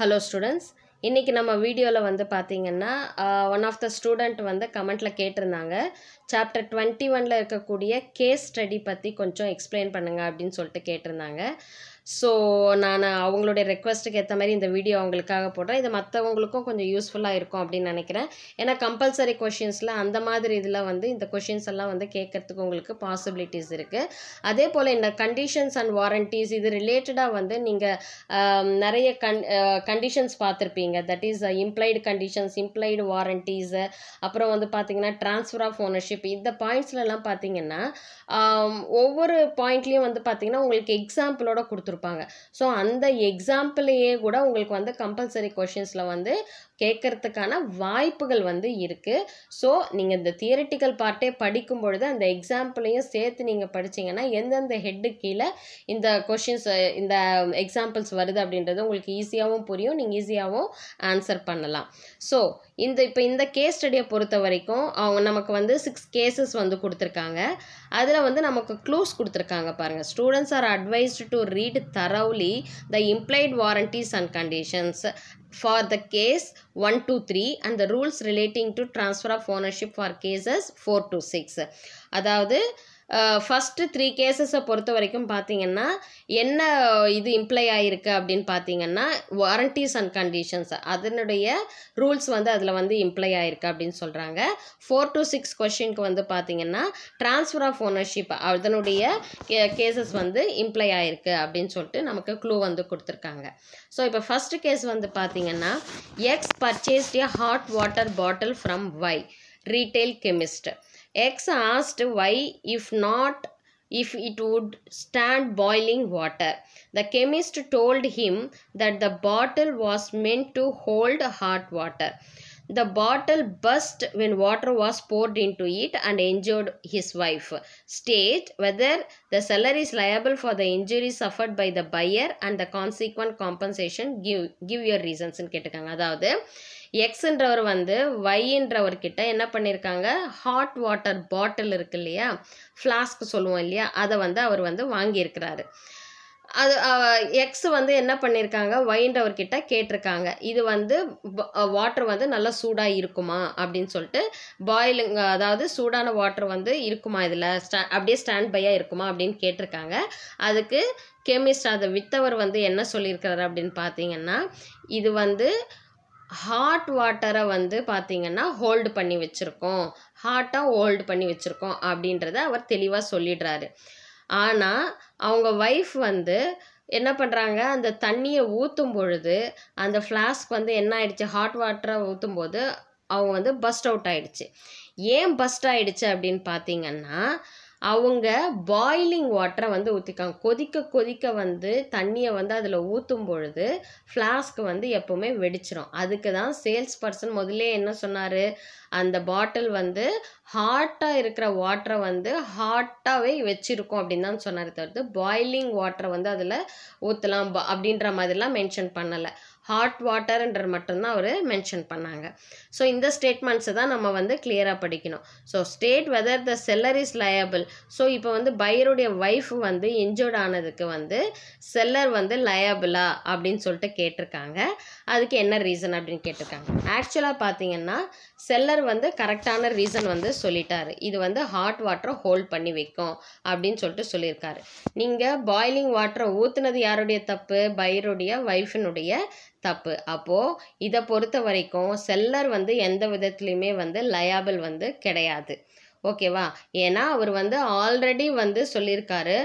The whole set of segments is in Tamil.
ஹலோ ஸ்டூடெண்ட்ஸ் இன்றைக்கி நம்ம வீடியோவில் வந்து பார்த்திங்கன்னா ஒன் ஆஃப் த ஸ்டூடெண்ட் வந்து கமெண்ட்டில் கேட்டிருந்தாங்க சாப்டர் டுவெண்ட்டி ஒனில் இருக்கக்கூடிய கேஸ் ஸ்டடி பற்றி கொஞ்சம் எக்ஸ்பிளைன் பண்ணுங்கள் அப்படின்னு சொல்லிட்டு கேட்டிருந்தாங்க ஸோ நான் அவங்களுடைய ரெக்வஸ்ட்டுக்கு ஏற்ற மாதிரி இந்த வீடியோ அவங்களுக்காக போடுறேன் இது மற்றவங்களுக்கும் கொஞ்சம் யூஸ்ஃபுல்லாக இருக்கும் அப்படின்னு நினைக்கிறேன் ஏன்னா கம்பல்சரி கொஷின்ஸில் அந்த மாதிரி இதில் வந்து இந்த கொஷின்ஸ் எல்லாம் வந்து கேட்குறதுக்கு உங்களுக்கு பாசிபிலிட்டிஸ் இருக்குது அதே போல் இந்த கண்டிஷன்ஸ் அண்ட் வாரண்டிஸ் இது ரிலேட்டடாக வந்து நீங்கள் நிறைய கன் கண்டிஷன்ஸ் பார்த்துருப்பீங்க that is implied conditions implied warranties அப்புறம் வந்து பார்த்தீங்கன்னா ட்ரான்ஸ்ஃபர் ஆஃப் ஓனர்ஷிப் இந்த பாயிண்ட்ஸ்லலாம் பார்த்தீங்கன்னா ஒவ்வொரு பாயிண்ட்லேயும் வந்து பார்த்திங்கன்னா உங்களுக்கு எக்ஸாம்பிளோட கொடுத்துருவோம் கொடுத்துருப்பாங்க ஸோ அந்த எக்ஸாம்பிளையே கூட உங்களுக்கு வந்து கம்பல்சரி கொஷின்ஸில் வந்து கேட்கறதுக்கான வாய்ப்புகள் வந்து இருக்குது ஸோ நீங்கள் இந்த தியரிட்டிக்கல் பார்ட்டே படிக்கும் பொழுது அந்த எக்ஸாம்பிளையும் சேர்த்து நீங்கள் படிச்சீங்கன்னா எந்தெந்த ஹெட்டு கீழே இந்த கொஷின்ஸ் இந்த எக்ஸாம்பிள்ஸ் வருது அப்படின்றது உங்களுக்கு ஈஸியாகவும் புரியும் நீங்கள் ஈஸியாகவும் ஆன்சர் பண்ணலாம் ஸோ இந்த இப்போ இந்த கேஸ் ஸ்டடியை பொறுத்த வரைக்கும் அவங்க நமக்கு வந்து சிக்ஸ் கேசஸ் வந்து கொடுத்துருக்காங்க அதில் வந்து நமக்கு க்ளூஸ் கொடுத்துருக்காங்க பாருங்கள் students are advised to read thoroughly the implied warranties and conditions for the case 1 to 3 and the rules relating to transfer of ownership for cases 4 to 6 அதாவது ஃபஸ்ட்டு த்ரீ கேசஸை பொறுத்த வரைக்கும் பார்த்தீங்கன்னா என்ன இது இம்ப்ளை ஆகிருக்கு அப்படின்னு பார்த்தீங்கன்னா வாரண்டிஸ் அண்ட் கண்டிஷன்ஸ் அதனுடைய ரூல்ஸ் வந்து அதில் வந்து இம்ப்ளை ஆகிருக்கு அப்படின்னு சொல்கிறாங்க ஃபோர் டு சிக்ஸ் கொஷினுக்கு வந்து பார்த்தீங்கன்னா ட்ரான்ஸ்ஃபர் ஆஃப் ஓனர்ஷிப் அதனுடைய கேசஸ் வந்து இம்ப்ளை ஆகிருக்கு அப்படின்னு சொல்லிட்டு நமக்கு க்ளூ வந்து கொடுத்துருக்காங்க ஸோ இப்போ ஃபஸ்ட்டு கேஸ் வந்து பார்த்தீங்கன்னா X purchased a hot water bottle from Y retail chemist X asked why if not if it would stand boiling water. The chemist told him that the bottle was meant to hold hot water. The bottle burst when water was poured into it and injured his wife. State whether the seller is liable for the injury suffered by the buyer and the consequent compensation. Give, give your reasons கேட்டிருக்காங்க அதாவது எக்ஸுன்றவர் வந்து ஒய்ன்றவர்கிட்ட என்ன பண்ணியிருக்காங்க ஹாட் வாட்டர் பாட்டில் இருக்கு இல்லையா ஃப்ளாஸ்க் சொல்லுவோம் இல்லையா அதை வந்து அவர் வந்து வாங்கியிருக்கிறாரு அது எக்ஸ் வந்து என்ன பண்ணியிருக்காங்க ஒயின்றவர்கிட்ட கேட்டிருக்காங்க இது வந்து வாட்டர் வந்து நல்லா சூடாக இருக்குமா அப்படின்னு சொல்லிட்டு பாயிலிங் அதாவது சூடான வாட்டர் வந்து இருக்குமா இதில் ஸ்டா அப்படியே ஸ்டாண்ட் பையாக இருக்குமா அப்படின்னு கேட்டிருக்காங்க அதுக்கு கெமிஸ்ட் அதை வித்தவர் வந்து என்ன சொல்லியிருக்கிறார் அப்படின்னு பார்த்தீங்கன்னா இது வந்து ஹாட் வாட்டரை வந்து பார்த்திங்கன்னா ஹோல்டு பண்ணி வச்சுருக்கோம் ஹாட்டாக ஹோல்டு பண்ணி வச்சுருக்கோம் அப்படின்றத அவர் தெளிவாக சொல்லிடுறாரு ஆனால் அவங்க ஒய்ஃப் வந்து என்ன பண்ணுறாங்க அந்த தண்ணியை ஊற்றும் பொழுது அந்த ஃப்ளாஸ்க் வந்து என்ன ஆயிடுச்சு ஹாட் வாட்டரை ஊற்றும் போது அவங்க வந்து பஸ்ட் அவுட் ஆயிடுச்சு ஏன் பஸ்ட் ஆயிடுச்சு அப்படின்னு பார்த்தீங்கன்னா அவங்க பாய்லிங் வாட்டரை வந்து ஊற்றிக்காங்க கொதிக்க கொதிக்க வந்து தண்ணியை வந்து அதில் ஊற்றும் பொழுது ஃப்ளாஸ்க் வந்து எப்போவுமே வெடிச்சிடும் அதுக்கு தான் சேல்ஸ் பர்சன் முதல்ல என்ன சொன்னார் அந்த பாட்டில் வந்து ஹாட்டாக இருக்கிற வாட்டரை வந்து ஹாட்டாகவே வச்சுருக்கோம் அப்படின்னு தான் சொன்னார் தவிர்த்து பாயிலிங் வாட்டரை வந்து அதில் ஊற்றலாம் அப்படின்ற மாதிரிலாம் மென்ஷன் பண்ணலை ஹாட் வாட்டர்ன்ற மட்டும்தான் அவர் மென்ஷன் பண்ணாங்க ஸோ இந்த ஸ்டேட்மெண்ட்ஸை தான் நம்ம வந்து கிளியராக படிக்கணும் so state whether the seller is liable so இப்போ வந்து பையருடைய ஒய்ஃப் வந்து இன்ஜோர்ட் ஆனதுக்கு வந்து செல்லர் வந்து லயபிளா அப்படின்னு சொல்லிட்டு கேட்டிருக்காங்க அதுக்கு என்ன ரீசன் அப்படின்னு கேட்டிருக்காங்க ஆக்சுவலாக பார்த்தீங்கன்னா செல்லர் வந்து கரெக்டான ரீசன் வந்து சொல்லிட்டாரு இது வந்து ஹாட் வாட்டரை ஹோல்ட் பண்ணி வைக்கும் அப்படின்னு சொல்லிட்டு சொல்லியிருக்காரு நீங்கள் பாய்லிங் வாட்டரை ஊற்றுனது யாருடைய தப்பு பயிருடைய ஒய்ஃபினுடைய தப்பு அப்போது இதை பொறுத்த வரைக்கும் செல்லர் வந்து எந்த விதத்துலேயுமே வந்து லயாபிள் வந்து கிடையாது ஓகேவா ஏன்னா அவர் வந்து ஆல்ரெடி வந்து சொல்லியிருக்காரு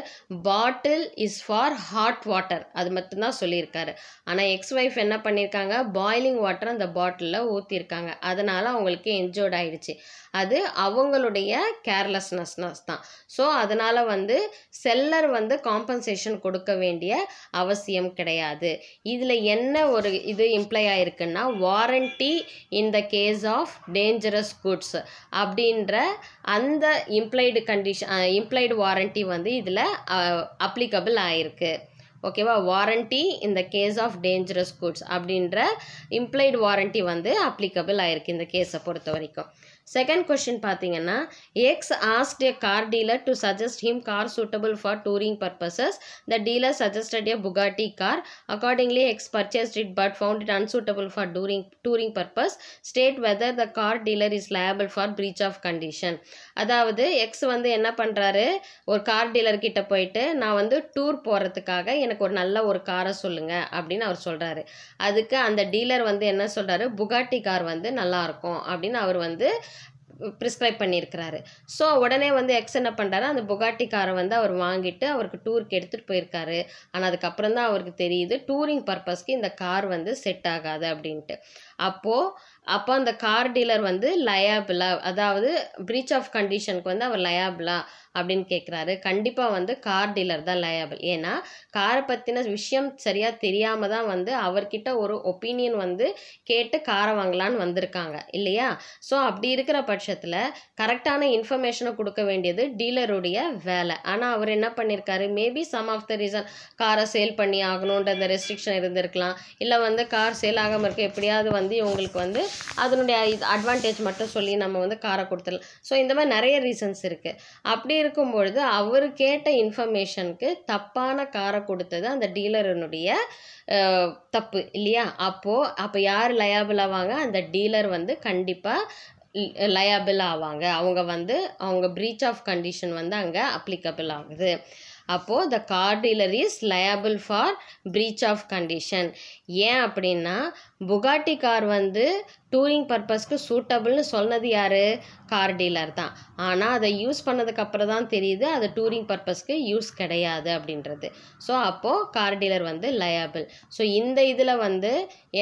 bottle is for hot water அது மட்டும்தான் சொல்லியிருக்காரு ஆனால் எக்ஸ் ஒய்ஃப் என்ன பண்ணியிருக்காங்க பாய்லிங் வாட்டர் அந்த பாட்டிலில் ஊற்றிருக்காங்க அதனால் அவங்களுக்கு என்ஜோர்ட் ஆயிடுச்சு அது அவங்களுடைய கேர்லெஸ்னஸ்னஸ் தான் ஸோ அதனால் வந்து செல்லர் வந்து காம்பன்சேஷன் கொடுக்க வேண்டிய அவசியம் கிடையாது இதில் என்ன ஒரு இது இம்ப்ளை ஆயிருக்குன்னா warranty in the case of dangerous goods அப்படின்ற அந்த இம்ப்ளைடு கண்டிஷன் இம்ப்ளைடு வாரண்ட்டி வந்து இதில் அப்ளிகபிள் ஆகிருக்கு ஓகேவா வாரண்ட்டி இந்த கேஸ் ஆஃப் டேஞ்சரஸ் குட்ஸ் அப்படின்ற இம்ப்ளைடு வாரண்ட்டி வந்து அப்ளிகபிள் ஆகிருக்கு இந்த கேஸை பொறுத்த வரைக்கும் செகண்ட் கொஷின் பார்த்தீங்கன்னா X asked a car dealer to suggest him car suitable for touring purposes the dealer suggested a Bugatti car accordingly X purchased it but found it unsuitable for touring touring purpose state whether the car dealer is liable for breach of condition அதாவது எக்ஸ் வந்து என்ன பண்ணுறாரு ஒரு கார் டீலர்கிட்ட போயிட்டு நான் வந்து டூர் போகிறதுக்காக எனக்கு ஒரு நல்ல ஒரு காரை சொல்லுங்கள் அப்படின்னு அவர் சொல்கிறாரு அதுக்கு அந்த டீலர் வந்து என்ன சொல்கிறாரு புகாட்டி கார் வந்து நல்லாயிருக்கும் அப்படின்னு அவர் வந்து ப்ரிஸ்கிரைப் பண்ணியிருக்கிறாரு ஸோ உடனே வந்து எக்ஸ் என்ன பண்ணுறாரு அந்த பொகாட்டி காரை வந்து அவர் வாங்கிட்டு அவருக்கு டூருக்கு எடுத்துகிட்டு போயிருக்காரு ஆனால் அதுக்கப்புறம் தான் அவருக்கு தெரியுது டூரிங் பர்பஸ்க்கு இந்த கார் வந்து செட் ஆகாது அப்படின்ட்டு அப்போது அப்போ அந்த கார் டீலர் வந்து லயாபிளா அதாவது பிரீச் ஆஃப் கண்டிஷனுக்கு வந்து அவர் லயாபிளா அப்படின்னு கேட்குறாரு கண்டிப்பாக வந்து கார் டீலர் தான் லயாபிள் ஏன்னா காரை பற்றின விஷயம் சரியாக தெரியாமல் தான் வந்து அவர்கிட்ட ஒரு ஒப்பீனியன் வந்து கேட்டு காரை வாங்கலான்னு வந்திருக்காங்க இல்லையா ஸோ அப்படி இருக்கிற பட்சத்தில் கரெக்டான இன்ஃபர்மேஷனை கொடுக்க வேண்டியது டீலருடைய வேலை ஆனால் அவர் என்ன பண்ணியிருக்காரு maybe some of the reason காரை சேல் பண்ணி ஆகணுன்ற அந்த ரெஸ்ட்ரிக்ஷன் இருந்திருக்கலாம் இல்லை வந்து கார் சேல் ஆகாமல் இருக்க எப்படியாவது வந்து இவங்களுக்கு வந்து அதனுடைய அட்வான்டேஜ் மட்டும் சொல்லி நம்ம வந்து காரை கொடுத்துடலாம் ஸோ இந்த மாதிரி நிறைய ரீசன்ஸ் இருக்குது அப்படி இருக்கும் பொழுது அவர் கேட்ட இன்ஃபர்மேஷனுக்கு தப்பான காரை கொடுத்தது அந்த டீலரனுடைய தப்பு இல்லையா அப்போது அப்போ யார் லயாபிள் ஆவாங்க அந்த டீலர் வந்து கண்டிப்பாக லயாபிள் ஆவாங்க அவங்க வந்து அவங்க ப்ரீச் ஆஃப் கண்டிஷன் வந்து அங்கே அப்ளிகபிள் ஆகுது அப்போது the car dealer is liable for breach of condition ஏன் அப்படின்னா புகாட்டி கார் வந்து டூரிங் பர்பஸ்க்கு சூட்டபிள்னு சொன்னது யார் கார் டீலர் தான் ஆனால் அதை யூஸ் பண்ணதுக்கப்புறம் தான் தெரியுது அது டூரிங் பர்பஸ்க்கு யூஸ் கிடையாது அப்படின்றது ஸோ அப்போது கார் டீலர் வந்து லயபிள் ஸோ இந்த இதில் வந்து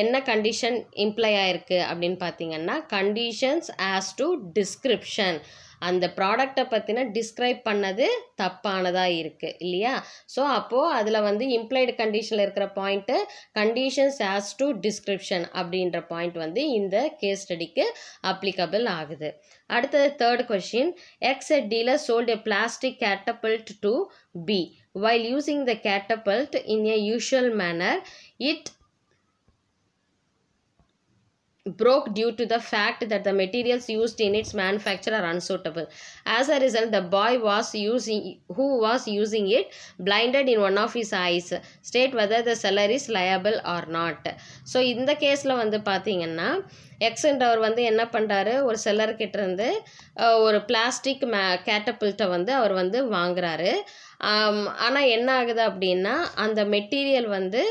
என்ன கண்டிஷன் இம்ப்ளை ஆயிருக்கு அப்படின்னு பார்த்தீங்கன்னா கண்டிஷன்ஸ் ஆஸ் டு டிஸ்கிரிப்ஷன் அந்த ப்ராடக்டை பற்றின டிஸ்கிரைப் பண்ணது தப்பானதாக இருக்குது இல்லையா ஸோ அப்போது அதில் வந்து இம்ப்ளைடு கண்டிஷனில் இருக்கிற point conditions as to description அப்படின்ற பாயிண்ட் வந்து இந்த கேஸ் ஸ்டடிக்கு அப்ளிகபிள் ஆகுது அடுத்தது third question X a dealer sold a plastic catapult to B while using the catapult in a usual manner it broke due to the fact that the materials used in its manufacture are unsuitable. As a result, the boy was using who was using it blinded in one of his eyes. State whether the seller is liable or not. So, in the case, la vandu வந்து பார்த்தீங்கன்னா அவர் வந்து என்ன பண்ணுறாரு ஒரு இருந்து ஒரு பிளாஸ்டிக் மே கேட்டபிள்கிட்ட வந்து அவர் வந்து வாங்குறாரு ஆனால் என்ன ஆகுது அப்படின்னா அந்த மெட்டீரியல் வந்து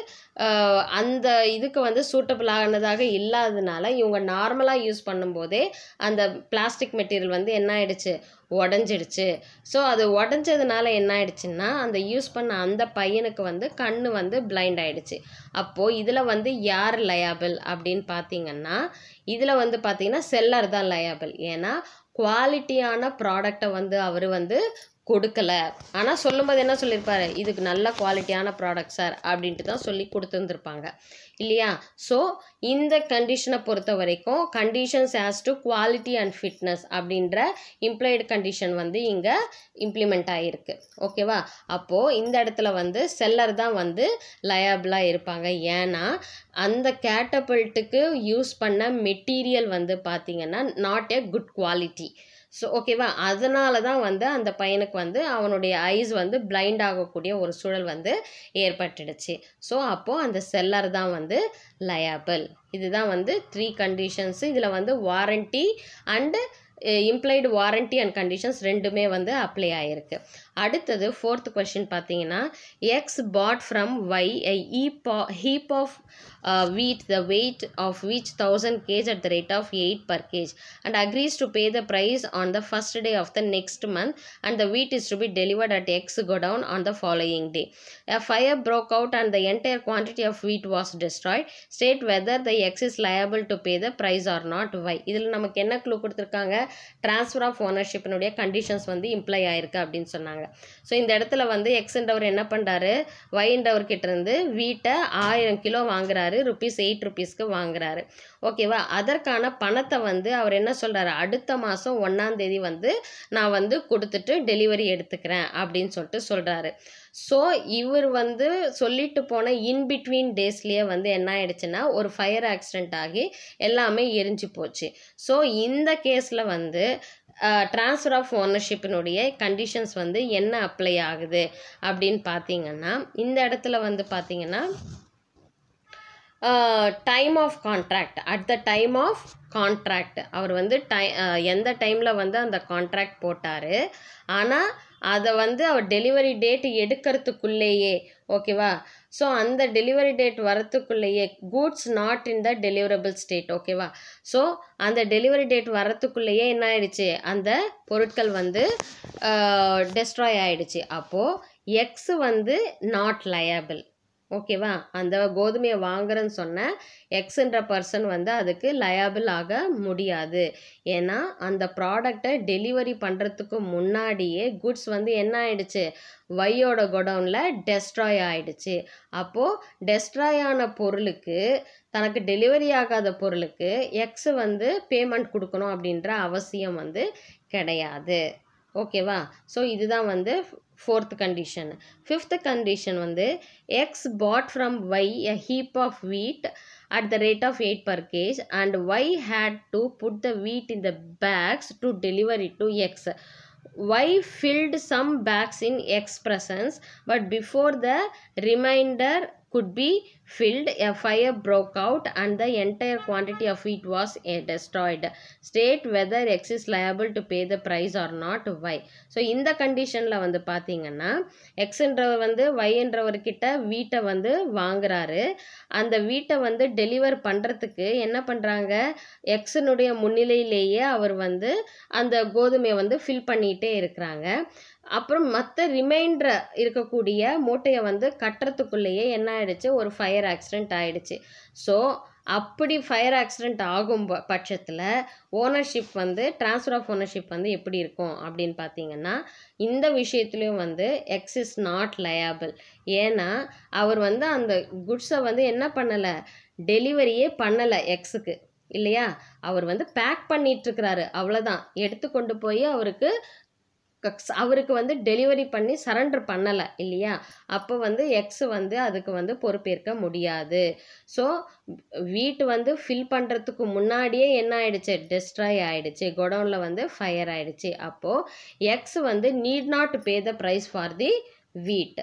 அந்த இதுக்கு வந்து சூட்டபிள் ஆனதாக இல்லாததுனால இவங்க நார்மலாக யூஸ் பண்ணும்போதே அந்த பிளாஸ்டிக் மெட்டீரியல் வந்து என்ன ஆகிடுச்சு உடஞ்சிடுச்சு ஸோ அது உடஞ்சதுனால என்ன ஆகிடுச்சின்னா அந்த யூஸ் பண்ண அந்த பையனுக்கு வந்து கண் வந்து பிளைண்ட் ஆகிடுச்சு அப்போது இதில் வந்து யார் லயாபிள் அப்படின்னு பார்த்தீங்கன்னா இதில் வந்து பார்த்திங்கன்னா செல்லர் தான் லயபிள் ஏன்னா குவாலிட்டியான ப்ராடக்டை வந்து அவர் வந்து கொடுக்கல ஆனால் சொல்லும்போது என்ன சொல்லியிருப்பாரு இதுக்கு நல்ல குவாலிட்டியான ப்ராடக்ட் சார் அப்படின்ட்டு தான் சொல்லி கொடுத்துருந்துருப்பாங்க இல்லையா ஸோ இந்த கண்டிஷனை பொறுத்த வரைக்கும் conditions as to quality and fitness அப்படின்ற இம்ப்ளாய்டு கண்டிஷன் வந்து இங்கே இம்ப்ளிமெண்ட் ஆகிருக்கு ஓகேவா அப்போது இந்த இடத்துல வந்து செல்லர் தான் வந்து லயபிளாக இருப்பாங்க ஏன்னா அந்த கேட்டபிள்ட்டுக்கு யூஸ் பண்ண மெட்டீரியல் வந்து பார்த்திங்கன்னா not a good quality so ஓகேவா அதனால தான் வந்து அந்த பையனுக்கு வந்து அவனுடைய ஐஸ் வந்து பிளைண்ட் ஆகக்கூடிய ஒரு சூழல் வந்து ஏற்பட்டுடுச்சு ஸோ அப்போது அந்த செல்லர் தான் வந்து லயபிள் இதுதான் வந்து த்ரீ கண்டிஷன்ஸு இதில் வந்து warranty and implied warranty and conditions ரெண்டுமே வந்து அப்ளை ஆகிருக்கு அடுத்தது ஃபோர்த் கொஷின் பார்த்தீங்கன்னா X bought from Y a heap of wheat the weight of which thousand kg at the rate of eight per kg and agrees to pay the price on the first day of the next month and the wheat is to be delivered at X godown on the following day a fire broke out and the entire quantity of wheat was destroyed. State whether the X is liable to pay the price or not Y இதில் நமக்கு என்ன க்ளூ கொடுத்துருக்காங்க ட்ரான்ஸ்ஃபர் ஆஃப் ஓனர்ஷிப்னுடைய கண்டிஷன்ஸ் வந்து இம்ப்ளை ஆயிருக்கு அப்படின்னு சொன்னாங்க ஸோ இந்த இடத்துல வந்து எக்ஸன்றவர் என்ன பண்ணுறாரு வைன்றவர் கிட்டேருந்து வீட்டை ஆயிரம் கிலோ வாங்குறாரு ருபீஸ் எயிட் ருபீஸ்க்கு வாங்குறாரு ஓகேவா அதற்கான பணத்தை வந்து அவர் என்ன சொல்கிறாரு அடுத்த மாதம் ஒன்றாந்தேதி வந்து நான் வந்து கொடுத்துட்டு டெலிவரி எடுத்துக்கிறேன் அப்படின்னு சொல்லிட்டு சொல்கிறாரு ஸோ இவர் வந்து சொல்லிட்டு போன இன்பிட்வீன் டேஸ்லேயே வந்து என்ன ஆயிடுச்சுன்னா ஒரு ஃபயர் ஆக்சிடெண்ட் ஆகி எல்லாமே எரிஞ்சு போச்சு ஸோ இந்த கேஸில் வந்து ட்ரான்ஸ்ஃபர் ஆஃப் ஓனர்ஷிப்பினுடைய கண்டிஷன்ஸ் வந்து என்ன அப்ளை ஆகுது அப்படின்னு பார்த்தீங்கன்னா இந்த இடத்துல வந்து பார்த்தீங்கன்னா time of contract at the time of contract அவர் வந்து டை எந்த டைமில் வந்து அந்த கான்ட்ராக்ட் போட்டார் ஆனால் அதை வந்து அவர் டெலிவரி டேட் எடுக்கிறதுக்குள்ளேயே ஓகேவா ஸோ அந்த டெலிவரி டேட் வரத்துக்குள்ளேயே goods not in the deliverable state ஓகேவா ஸோ அந்த டெலிவரி டேட் வரத்துக்குள்ளேயே என்ன ஆயிடுச்சு அந்த பொருட்கள் வந்து டெஸ்ட்ராய் ஆயிடுச்சு அப்போது எக்ஸ் வந்து நாட் லயபிள் ஓகேவா அந்த கோதுமையை வாங்குறேன்னு சொன்ன எக்ஸுன்ற பர்சன் வந்து அதுக்கு லயபிள் ஆக முடியாது ஏன்னா அந்த ப்ராடக்டை டெலிவரி பண்ணுறதுக்கு முன்னாடியே குட்ஸ் வந்து என்ன ஆயிடுச்சு வையோட குடவுனில் டெஸ்ட்ராய் ஆயிடுச்சு அப்போது டெஸ்ட்ராய் ஆன பொருளுக்கு தனக்கு டெலிவரி ஆகாத பொருளுக்கு எக்ஸ் வந்து பேமெண்ட் கொடுக்கணும் அப்படின்ற அவசியம் வந்து கிடையாது ஓகேவா ஸோ இதுதான் வந்து fourth condition. Fifth condition When the X bought from Y a heap of wheat at the rate of 8 per case, and Y had to put the wheat in the bags to deliver it to X. Y filled some bags in X presence but before the remainder could be filled, a fire broke out and the entire quantity of it was eh, destroyed. State whether X is liable to pay the price or not, Y. So இந்த கண்டிஷனில் வந்து பார்த்தீங்கன்னா எக்ஸுன்றவர் வந்து ஒய்ன்றவர்கிட்ட வீட்டை வந்து வாங்குறாரு அந்த வீட்டை வந்து டெலிவர் பண்ணுறதுக்கு என்ன பண்ணுறாங்க எக்ஸனுடைய முன்னிலையிலேயே அவர் வந்து அந்த கோதுமையை வந்து ஃபில் பண்ணிகிட்டே இருக்கிறாங்க அப்புறம் மற்ற ரிமைண்டர் இருக்கக்கூடிய மூட்டையை வந்து கட்டுறதுக்குள்ளேயே என்ன ஆயிடுச்சு ஒரு ஃபயர் ஆக்சிடெண்ட் ஆயிடுச்சு ஸோ அப்படி ஃபயர் ஆக்சிடெண்ட் ஆகும் பட்சத்தில் ஓனர்ஷிப் வந்து டிரான்ஸ்ஃபர் ஆஃப் ஓனர்ஷிப் வந்து எப்படி இருக்கும் அப்படின்னு பார்த்தீங்கன்னா இந்த விஷயத்துலையும் வந்து எக்ஸ் இஸ் நாட் லயபிள் ஏன்னா அவர் வந்து அந்த குட்ஸை வந்து என்ன பண்ணலை டெலிவரியே பண்ணலை எக்ஸுக்கு இல்லையா அவர் வந்து பேக் பண்ணிகிட்ருக்கிறாரு அவ்வளோதான் எடுத்து கொண்டு போய் அவருக்கு அவருக்கு வந்து டெலிவரி பண்ணி சரண்டர் பண்ணலை இல்லையா அப்போ வந்து எக்ஸ் வந்து அதுக்கு வந்து பொறுப்பேற்க முடியாது ஸோ வீட்டு வந்து ஃபில் பண்ணுறதுக்கு முன்னாடியே என்ன ஆயிடுச்சு டிஸ்ட்ராய் ஆயிடுச்சு குடோனில் வந்து ஃபயர் ஆயிடுச்சு அப்போது எக்ஸ் வந்து need not pay the price for the wheat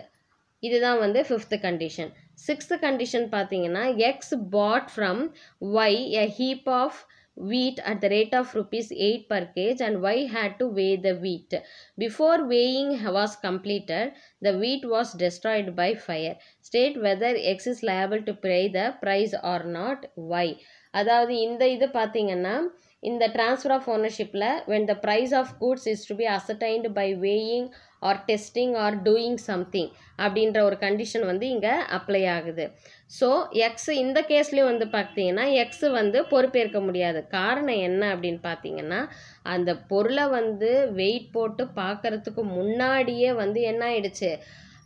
இதுதான் வந்து ஃபிஃப்த்து கண்டிஷன் சிக்ஸ்த்து கண்டிஷன் பார்த்தீங்கன்னா X bought from Y a heap of wheat at the rate of rupees 8 per kg and Y had to weigh the wheat. Before weighing was completed, the wheat was destroyed by fire. State whether X is liable to pay the price or not. Y. அதாவது இந்த இது பார்த்தீங்கன்னா இந்த transfer of ownershipல when the price of goods is to be ascertained by weighing or testing or doing something அப்படின்ற ஒரு கண்டிஷன் வந்து இங்கே அப்ளை ஆகுது ஸோ எக்ஸ் இந்த கேஸ்லேயும் வந்து பார்த்தீங்கன்னா எக்ஸ் வந்து பொறுப்பேற்க முடியாது காரணம் என்ன அப்படின்னு பார்த்தீங்கன்னா அந்த பொருளை வந்து வெயிட் போட்டு பார்க்குறதுக்கு முன்னாடியே வந்து என்ன ஆயிடுச்சு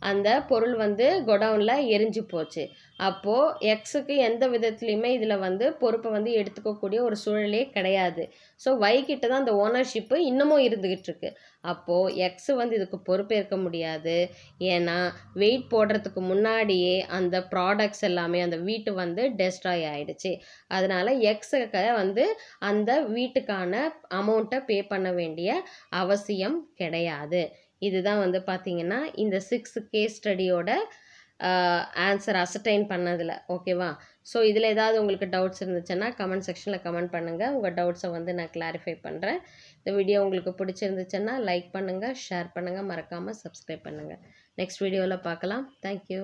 அந்த பொருள் வந்து கொடவுனில் எரிஞ்சு போச்சு அப்போது எக்ஸுக்கு எந்த விதத்துலையுமே இதில் வந்து பொறுப்பை வந்து எடுத்துக்கக்கூடிய ஒரு சூழலே கிடையாது ஸோ வைக்கிட்ட தான் அந்த ஓனர்ஷிப்பு இன்னமும் இருந்துக்கிட்டு இருக்கு அப்போது எக்ஸு வந்து இதுக்கு பொறுப்பேற்க முடியாது ஏன்னா வெயிட் போடுறதுக்கு முன்னாடியே அந்த ப்ராடக்ட்ஸ் எல்லாமே அந்த வீட்டு வந்து டெஸ்ட்ராய் ஆகிடுச்சு அதனால் எக்ஸுக்க வந்து அந்த வீட்டுக்கான அமௌண்ட்டை பே பண்ண வேண்டிய அவசியம் கிடையாது இதுதான் வந்து பார்த்திங்கன்னா இந்த சிக்ஸ் கேஸ் ஸ்டடியோட ஆன்சர் அசர்டைன் பண்ணதில் ஓகேவா ஸோ இதில் ஏதாவது உங்களுக்கு டவுட்ஸ் இருந்துச்சுன்னா கமெண்ட் செக்ஷனில் கமெண்ட் பண்ணுங்கள் உங்கள் டவுட்ஸை வந்து நான் கிளாரிஃபை பண்ணுறேன் இந்த வீடியோ உங்களுக்கு பிடிச்சிருந்துச்சுன்னா லைக் பண்ணுங்கள் ஷேர் பண்ணுங்கள் மறக்காமல் சப்ஸ்கிரைப் பண்ணுங்கள் நெக்ஸ்ட் வீடியோவில் பார்க்கலாம் தேங்க்யூ